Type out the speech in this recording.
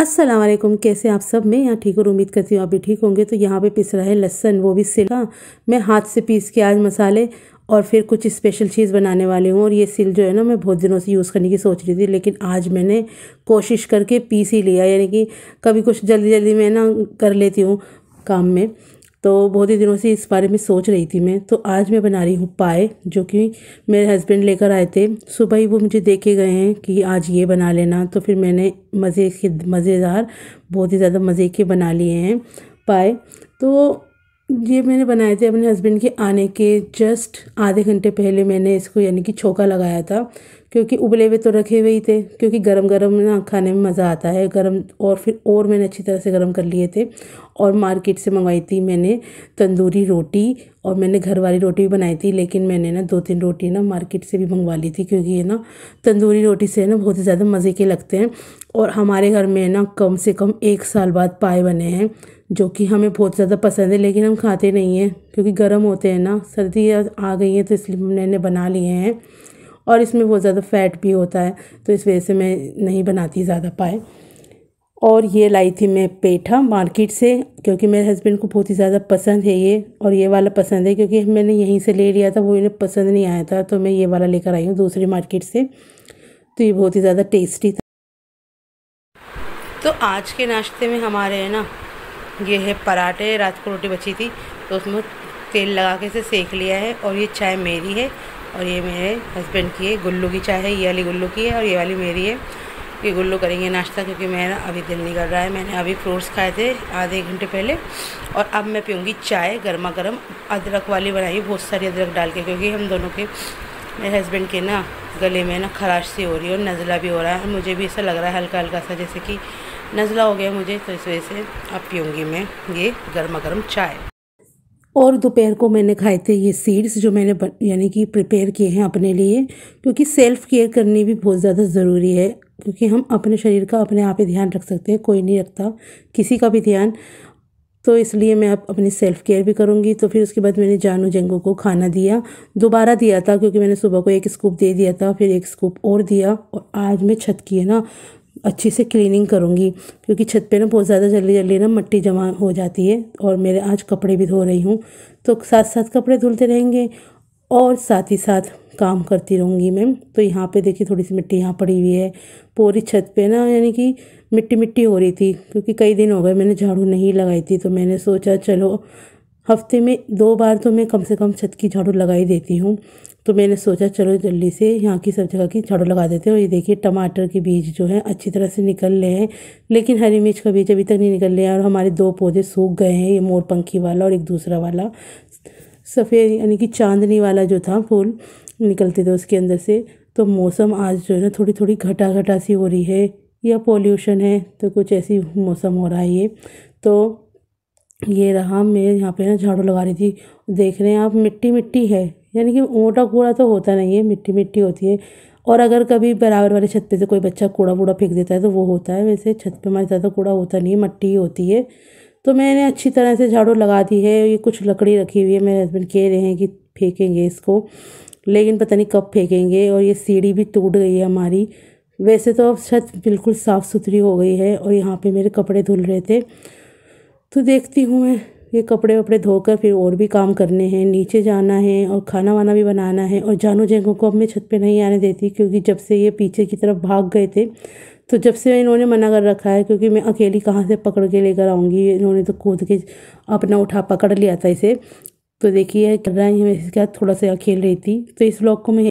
असलम कैसे आप सब मैं यहाँ ठीक और उम्मीद करती हूँ आप भी ठीक होंगे तो यहाँ पे पिस रहा है लहसन वो भी सिला मैं हाथ से पीस के आज मसाले और फिर कुछ स्पेशल चीज़ बनाने वाली हूँ और ये सिल जो है ना मैं बहुत दिनों से यूज़ करने की सोच रही थी लेकिन आज मैंने कोशिश करके पीस ही लिया यानी कि कभी कुछ जल्दी जल्दी मैं ना कर लेती हूँ काम में तो बहुत ही दिनों से इस बारे में सोच रही थी मैं तो आज मैं बना रही हूँ पाए जो कि मेरे हस्बैंड लेकर आए थे सुबह ही वो मुझे देखे गए हैं कि आज ये बना लेना तो फिर मैंने मज़े के मज़ेदार बहुत ही ज़्यादा मज़े के बना लिए हैं पाए तो ये मैंने बनाए थे अपने हस्बैंड के आने के जस्ट आधे घंटे पहले मैंने इसको यानी कि छोका लगाया था क्योंकि उबले हुए तो रखे हुए ही थे क्योंकि गरम गरम ना खाने में मज़ा आता है गरम और फिर और मैंने अच्छी तरह से गरम कर लिए थे और मार्केट से मंगवाई थी मैंने तंदूरी रोटी और मैंने घर वाली रोटी भी बनाई थी लेकिन मैंने ना दो तीन रोटी ना मार्केट से भी मंगवा ली थी क्योंकि ये ना तंदूरी रोटी से ना बहुत ही ज़्यादा मज़े के लगते हैं और हमारे घर में ना कम से कम एक साल बाद पाए बने हैं जो कि हमें बहुत ज़्यादा पसंद है लेकिन हम खाते नहीं हैं क्योंकि गर्म होते हैं ना सर्दी आ गई है तो इसलिए मैंने बना लिए हैं और इसमें बहुत ज़्यादा फैट भी होता है तो इस वजह से मैं नहीं बनाती ज़्यादा पाए और ये लाई थी मैं पेठा मार्केट से क्योंकि मेरे हस्बैंड को बहुत ही ज़्यादा पसंद है ये और ये वाला पसंद है क्योंकि मैंने यहीं से ले लिया था वो इन्हें पसंद नहीं आया था तो मैं ये वाला लेकर आई हूँ दूसरी मार्केट से तो ये बहुत ही ज़्यादा टेस्टी था तो आज के नाश्ते में हमारे है ना ये है पराठे रात को रोटी बची थी तो उसमें तेल लगा के इसे सेक लिया है और ये चाय मेरी है और ये मेरे हस्बैंड की है गुल्लू की चाय है ये वाली गुल्लू की है और ये वाली मेरी है ये गुल्लू करेंगे नाश्ता क्योंकि मेरा अभी दिल नहीं कर रहा है मैंने अभी फ्रूट्स खाए थे आधे एक घंटे पहले और अब मैं पीऊँगी चाय गर्मा गर्म अदरक वाली बनाई बहुत सारी अदरक डाल के क्योंकि हम दोनों के मेरे हस्बैंड के ना गले में ना खराश सी हो रही है और नज़ला भी हो रहा है मुझे भी ऐसा लग रहा है हल्का हल्का सा जैसे कि नज़ला हो गया मुझे तो इस वजह से अब पीऊँगी मैं ये गर्मा गर्म चाय और दोपहर को मैंने खाए थे ये सीड्स जो मैंने यानी कि प्रिपेयर किए हैं अपने लिए क्योंकि सेल्फ़ केयर करनी भी बहुत ज़्यादा ज़रूरी है क्योंकि हम अपने शरीर का अपने आप ही ध्यान रख सकते हैं कोई नहीं रखता किसी का भी ध्यान तो इसलिए मैं अब अपनी सेल्फ़ केयर भी करूँगी तो फिर उसके बाद मैंने जानू जेंगू को खाना दिया दोबारा दिया था क्योंकि मैंने सुबह को एक स्कूप दे दिया था फिर एक स्कूप और दिया और आज मैं छत की है ना अच्छी से क्लीनिंग करूँगी क्योंकि छत पे ना बहुत ज़्यादा जल्दी जल्दी ना मट्टी जमा हो जाती है और मेरे आज कपड़े भी धो रही हूँ तो साथ साथ कपड़े धुलते रहेंगे और साथ ही साथ काम करती रहूँगी मैं तो यहाँ पे देखिए थोड़ी सी मिट्टी यहाँ पड़ी हुई है पूरी छत पे ना यानी कि मिट्टी मिट्टी हो रही थी क्योंकि कई दिन हो गए मैंने झाड़ू नहीं लगाई थी तो मैंने सोचा चलो हफ्ते में दो बार तो मैं कम से कम छत की झाड़ू लगा ही देती हूँ तो मैंने सोचा चलो जल्दी से यहाँ की सब जगह की झाड़ू लगा देते हैं और ये देखिए टमाटर के बीज जो है अच्छी तरह से निकल रहे हैं लेकिन हरी मिर्च का बीज अभी तक नहीं निकल रहे हैं और हमारे दो पौधे सूख गए हैं ये मोर पंखी वाला और एक दूसरा वाला सफ़ेद यानी कि चांदनी वाला जो था फूल निकलते थे उसके अंदर से तो मौसम आज जो है ना थोड़ी थोड़ी घटा घटा सी हो रही है या पोल्यूशन है तो कुछ ऐसी मौसम हो रहा है ये तो ये रहा मैं यहाँ पे ना झाड़ू लगा रही थी देख रहे हैं आप मिट्टी मिट्टी है यानी कि मोटा कूड़ा तो होता नहीं है मिट्टी मिट्टी होती है और अगर कभी बराबर वाले छत पे से कोई बच्चा कूड़ा वूड़ा फेंक देता है तो वो होता है वैसे छत पे हमारे ज़्यादा तो कूड़ा होता नहीं है मट्टी ही होती है तो मैंने अच्छी तरह से झाड़ू लगा दी है ये कुछ लकड़ी रखी हुई है मेरे हस्बैंड कह रहे हैं कि फेंकेंगे इसको लेकिन पता नहीं कब फेंकेंगे और ये सीढ़ी भी टूट गई है हमारी वैसे तो अब छत बिल्कुल साफ़ सुथरी हो गई है और यहाँ पर मेरे कपड़े धुल रहे थे तो देखती हूँ मैं ये कपड़े वपड़े धोकर फिर और भी काम करने हैं नीचे जाना है और खाना वाना भी बनाना है और जानू जैंगों को अब मैं छत पे नहीं आने देती क्योंकि जब से ये पीछे की तरफ भाग गए थे तो जब से इन्होंने मना कर रखा है क्योंकि मैं अकेली कहाँ से पकड़ के लेकर आऊँगी इन्होंने तो कूद के अपना उठा पकड़ लिया था इसे तो देखिए कर रहा है मैं इसके थोड़ा सा खेल रही थी तो इस ब्लॉग को मैं